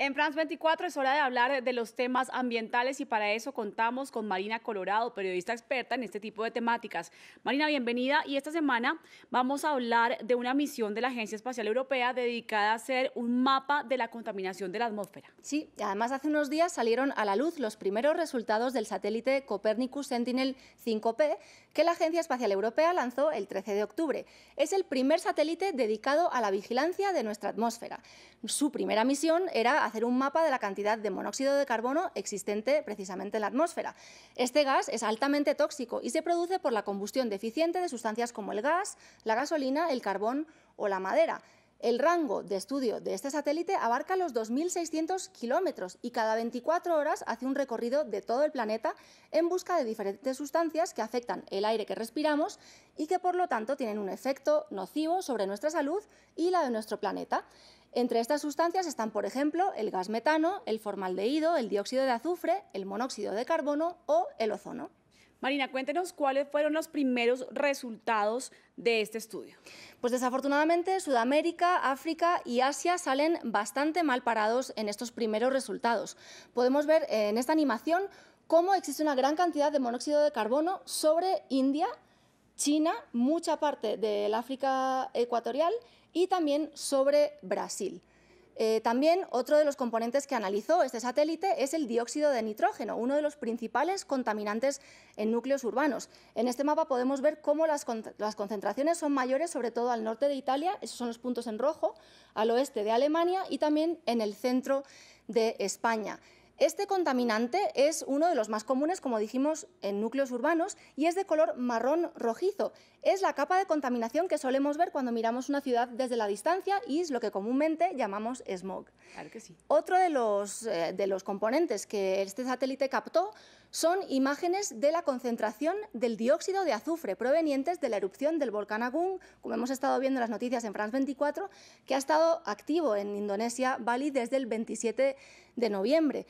En France 24 es hora de hablar de los temas ambientales y para eso contamos con Marina Colorado, periodista experta en este tipo de temáticas. Marina, bienvenida y esta semana vamos a hablar de una misión de la Agencia Espacial Europea dedicada a hacer un mapa de la contaminación de la atmósfera. Sí, además hace unos días salieron a la luz los primeros resultados del satélite Copernicus Sentinel 5P que la Agencia Espacial Europea lanzó el 13 de octubre. Es el primer satélite dedicado a la vigilancia de nuestra atmósfera. Su primera misión era hacer un mapa de la cantidad de monóxido de carbono existente precisamente en la atmósfera. Este gas es altamente tóxico y se produce por la combustión deficiente de sustancias como el gas, la gasolina, el carbón o la madera. El rango de estudio de este satélite abarca los 2.600 kilómetros y cada 24 horas hace un recorrido de todo el planeta en busca de diferentes sustancias que afectan el aire que respiramos y que por lo tanto tienen un efecto nocivo sobre nuestra salud y la de nuestro planeta. Entre estas sustancias están, por ejemplo, el gas metano, el formaldehído, el dióxido de azufre, el monóxido de carbono o el ozono. Marina, cuéntenos cuáles fueron los primeros resultados de este estudio. Pues desafortunadamente Sudamérica, África y Asia salen bastante mal parados en estos primeros resultados. Podemos ver eh, en esta animación cómo existe una gran cantidad de monóxido de carbono sobre India, China, mucha parte del África ecuatorial y también sobre Brasil. Eh, también otro de los componentes que analizó este satélite es el dióxido de nitrógeno, uno de los principales contaminantes en núcleos urbanos. En este mapa podemos ver cómo las, las, concentraciones son mayores, sobre todo al norte de Italia, esos son los puntos en rojo, al oeste de Alemania y también en el centro de España. Este contaminante es uno de los más comunes, como dijimos, en núcleos urbanos y es de color marrón rojizo. Es la capa de contaminación que solemos ver cuando miramos una ciudad desde la distancia y es lo que comúnmente llamamos smog. que sí. Otro de los, eh, de los componentes que este satélite captó son imágenes de la concentración del dióxido de azufre provenientes de la erupción del volcán Agung, como hemos estado viendo en las noticias en France 24, que ha estado activo en Indonesia, Bali, desde el 27 de noviembre.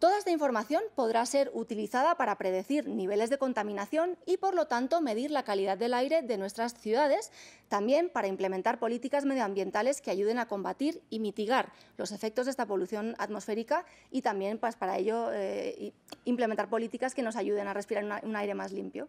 Toda esta información podrá ser utilizada para predecir niveles de contaminación y, por lo tanto, medir la calidad del aire de nuestras ciudades, también para implementar políticas medioambientales que ayuden a combatir y mitigar los efectos de esta polución atmosférica y también pues, para ello eh, implementar políticas que nos ayuden a respirar un aire más limpio.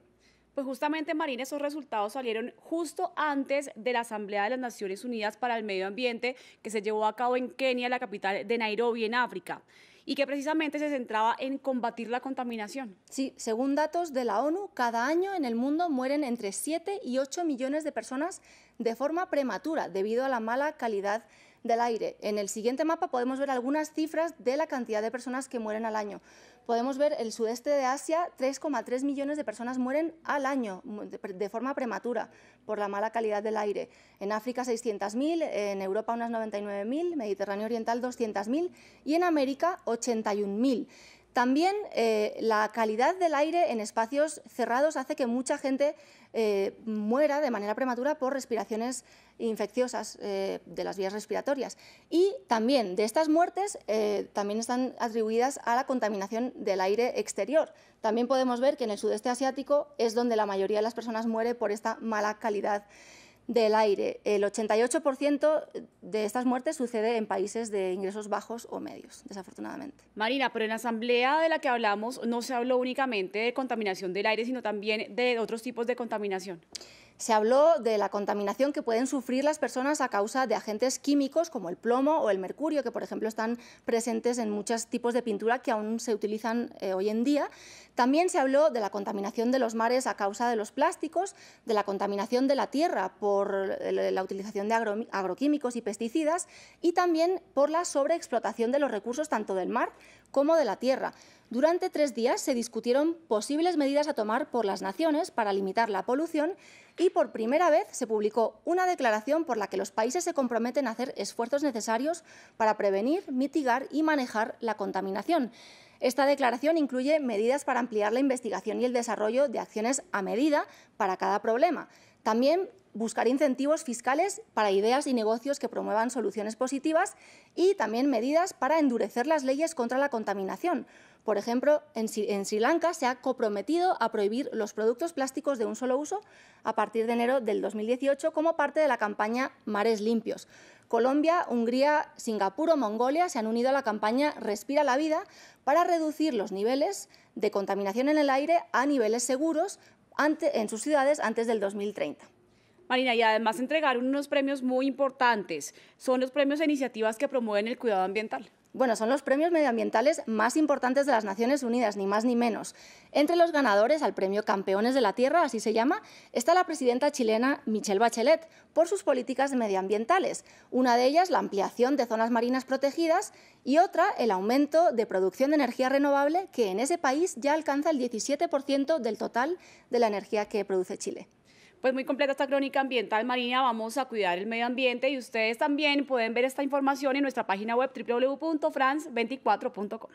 Pues justamente, Marina, esos resultados salieron justo antes de la Asamblea de las Naciones Unidas para el Medio Ambiente que se llevó a cabo en Kenia, la capital de Nairobi, en África y que precisamente se centraba en combatir la contaminación. Sí, según datos de la ONU, cada año en el mundo mueren entre 7 y 8 millones de personas de forma prematura debido a la mala calidad del aire. En el siguiente mapa podemos ver algunas cifras de la cantidad de personas que mueren al año. Podemos ver el sudeste de Asia, 3,3 millones de personas mueren al año de forma prematura por la mala calidad del aire. En África 600.000, en Europa unas 99.000, Mediterráneo Oriental 200.000 y en América 81.000. También eh, la calidad del aire en espacios cerrados hace que mucha gente eh, muera de manera prematura por respiraciones infecciosas eh, de las vías respiratorias. Y también de estas muertes también están atribuidas a la contaminación del aire exterior. También podemos ver que en el sudeste asiático es donde la mayoría de las personas muere por esta mala calidad del aire. El 88% de estas muertes sucede en países de ingresos bajos o medios, desafortunadamente. Marina, pero en la asamblea de la que hablamos no se habló únicamente de contaminación del aire, sino también de otros tipos de contaminación. Se habló de la contaminación que pueden sufrir las personas a causa de agentes químicos como el plomo o el mercurio, que por ejemplo están presentes en muchos tipos de pintura que aún se utilizan eh, hoy en día. También se habló de la contaminación de los mares a causa de los plásticos, de la contaminación de la tierra por la utilización de agroquímicos y pesticidas y también por la sobreexplotación de los recursos tanto del mar como de la tierra. Durante tres días se discutieron posibles medidas a tomar por las naciones para limitar la polución y por primera vez se publicó una declaración por la que los países se comprometen a hacer esfuerzos necesarios para prevenir, mitigar y manejar la contaminación. Esta declaración incluye medidas para ampliar la investigación y el desarrollo de acciones a medida para cada problema. También buscar incentivos fiscales para ideas y negocios que promuevan soluciones positivas y también medidas para endurecer las leyes contra la contaminación. Por ejemplo, en, Sri, Lanka se ha comprometido a prohibir los productos plásticos de un solo uso a partir de enero del 2018 como parte de la campaña Mares Limpios. Colombia, Hungría, Singapur o Mongolia se han unido a la campaña Respira la vida para reducir los niveles de contaminación en el aire a niveles seguros en sus ciudades antes del 2030. Marina, y además entregaron unos premios muy importantes. Son los premios e iniciativas que promueven el cuidado ambiental. Bueno, son los premios medioambientales más importantes de las Naciones Unidas, ni más ni menos. Entre los ganadores al premio Campeones de la Tierra, así se llama, está la presidenta chilena Michelle Bachelet por sus políticas medioambientales. Una de ellas, la ampliación de zonas marinas protegidas y otra, el aumento de producción de energía renovable, que en ese país ya alcanza el 17% del total de la energía que produce Chile pues muy completa esta crónica ambiental marina. Vamos a cuidar el medio ambiente y ustedes también pueden ver esta información en nuestra página web www.france24.com.